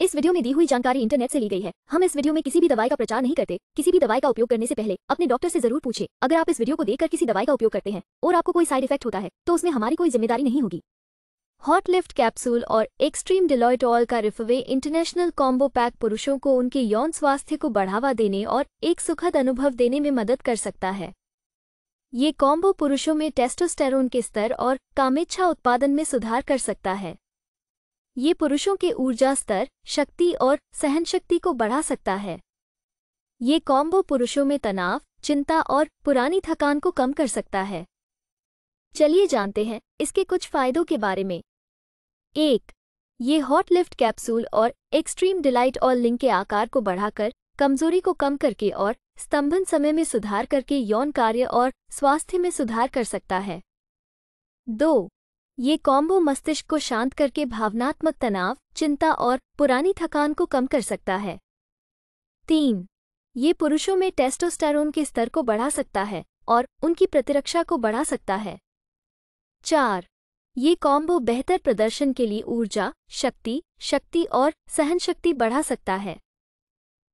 इस वीडियो में दी हुई जानकारी इंटरनेट से ली गई है हम इस वीडियो में किसी भी दवाई का प्रचार नहीं करते किसी भी दवाई का उपयोग करने से पहले अपने डॉक्टर से जरूर पूछे अगर आप इस वीडियो को देखकर किसी दवाई का उपयोग करते हैं और आपको कोई साइड इफेक्ट होता है तो उसमें हमारी कोई जिम्मेदारी नहीं होगी हॉट लिफ्ट कैप्सूल और एक्सट्रीम डिलॉयटॉल का रिफवे इंटरनेशनल कॉम्बो पैक पुरुषों को उनके यौन स्वास्थ्य को बढ़ावा देने और एक सुखद अनुभव देने में मदद कर सकता है ये कॉम्बो पुरुषों में टेस्टोस्टेरोन के स्तर और कामेच्छा उत्पादन में सुधार कर सकता है ये पुरुषों के ऊर्जा स्तर शक्ति और सहनशक्ति को बढ़ा सकता है ये कॉम्बो पुरुषों में तनाव चिंता और पुरानी थकान को कम कर सकता है चलिए जानते हैं इसके कुछ फायदों के बारे में एक ये हॉट लिफ्ट कैप्सूल और एक्सट्रीम डिलाइट ऑल लिंक के आकार को बढ़ाकर कमजोरी को कम करके और स्तंभन समय में सुधार करके यौन कार्य और स्वास्थ्य में सुधार कर सकता है दो ये कॉम्बो मस्तिष्क को शांत करके भावनात्मक तनाव चिंता और पुरानी थकान को कम कर सकता है तीन ये पुरुषों में टेस्टोस्टेरोन के स्तर को बढ़ा सकता है और उनकी प्रतिरक्षा को बढ़ा सकता है चार ये कॉम्बो बेहतर प्रदर्शन के लिए ऊर्जा शक्ति शक्ति और सहनशक्ति बढ़ा सकता है